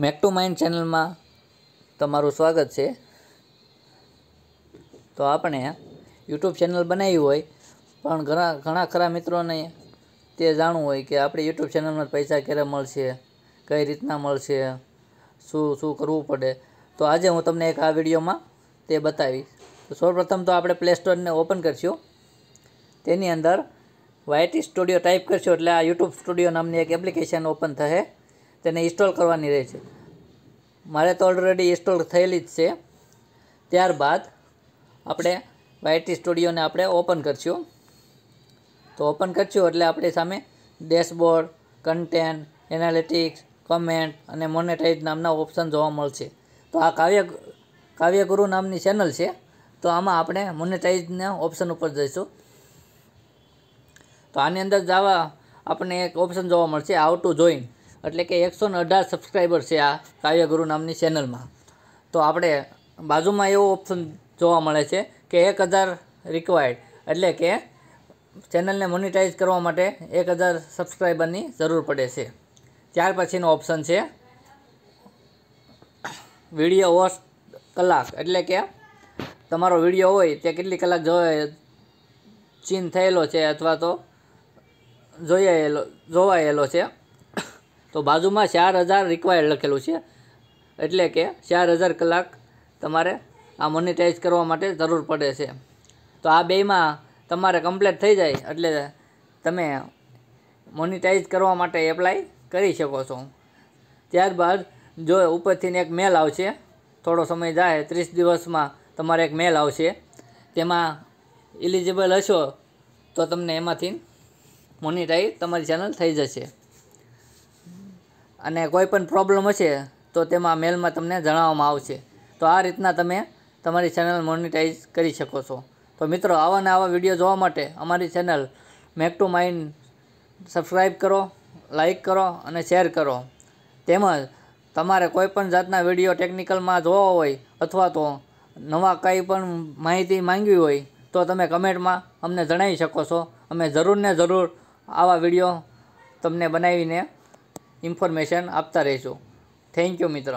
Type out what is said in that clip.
make to mind ચેનલમાં તમારું સ્વાગત છે તો આપણે યુટ્યુબ ચેનલ બનાવી હોય પણ ઘણા ઘણા ખરા મિત્રોને તે જાણવું હોય કે આપણે યુટ્યુબ ચેનલમાં પૈસા ક્યારે મળશે કઈ રીતના મળશે શું શું કરવું પડે તો આજે હું તમને એક આ વિડીયોમાં તે બતાવીશ તો સૌપ્રથમ તો આપણે પ્લે સ્ટોરને ઓપન કરશું તેની અંદર વાયટી સ્ટુડિયો ટાઈપ કરશો એટલે આ યુટ્યુબ સ્ટુડિયો નામની એક એપ્લિકેશન ઓપન થશે તેને ઇન્સ્ટોલ કરવાની રહેશે મારે તો ઓલરેડી ઇન્સ્ટોલ થયેલી જ છે ત્યારબાદ આપણે વાયટી સ્ટુડિયોને આપણે ઓપન કરશું તો ઓપન કરશું એટલે આપણી સામે ડેશબોર્ડ કન્ટેન્ટ એનાલિટિક્સ કમેન્ટ અને મોનેટાઇઝ નામના ઓપ્શન જોવા મળશે તો આ કાવ્ય કાવ્યગુરુ નામની ચેનલ છે તો આમાં આપણે મોનેટાઇઝના ઓપ્શન ઉપર જઈશું તો આની અંદર જવા આપણને એક ઓપ્શન જોવા મળશે આઉટ ટુ જોઈન એટલે કે એકસો ને અઢાર સબસ્ક્રાઈબર છે આ કાવ્યગુરુ નામની ચેનલમાં તો આપણે બાજુમાં એવો ઓપ્શન જોવા મળે છે કે એક હજાર રિક્વાયર્ડ એટલે કે ચેનલને મોનિટાઈઝ કરવા માટે એક હજાર સબસ્ક્રાઈબરની જરૂર પડે છે ત્યાર પછીનો ઓપ્શન છે વિડીયો વોચ કલાક એટલે કે તમારો વિડીયો હોય તે કેટલી કલાક જોવા ચીન થયેલો છે અથવા તો જોયાયેલો જોવાયેલો છે તો બાજુમાં ચાર હજાર રિક્વાયર્ડ લખેલું છે એટલે કે ચાર હજાર કલાક તમારે આ મોનિટાઈઝ કરવા માટે જરૂર પડે છે તો આ બેમાં તમારે કમ્પ્લેટ થઈ જાય એટલે તમે મોનિટાઈઝ કરવા માટે એપ્લાય કરી શકો છો ત્યારબાદ જો ઉપરથીને એક મેલ આવશે થોડો સમય જાય ત્રીસ દિવસમાં તમારે એક મેલ આવશે તેમાં એલિજિબલ હશો તો તમને એમાંથી મોનિટાઇઝ તમારી ચેનલ થઈ જશે અને કોઈ પણ પ્રોબ્લેમ હશે તો તેમાં મેલમાં તમને જણાવવામાં આવશે તો આ રીતના તમે તમારી ચેનલ મોનિટાઈઝ કરી શકો છો તો મિત્રો આવા ને આવા વિડીયો જોવા માટે અમારી channel make to mind subscribe કરો લાઈક કરો અને શેર કરો તેમજ તમારે કોઈપણ જાતના વિડીયો ટેકનિકલમાં જોવા હોય અથવા તો નવા કંઈ પણ માહિતી માંગવી હોય તો તમે કમેન્ટમાં અમને જણાવી શકો છો અમે જરૂર ને જરૂર આવા વિડીયો તમને બનાવીને ઇન્ફોર્મેશન આપતા રહેજો થેન્ક યુ મિત્ર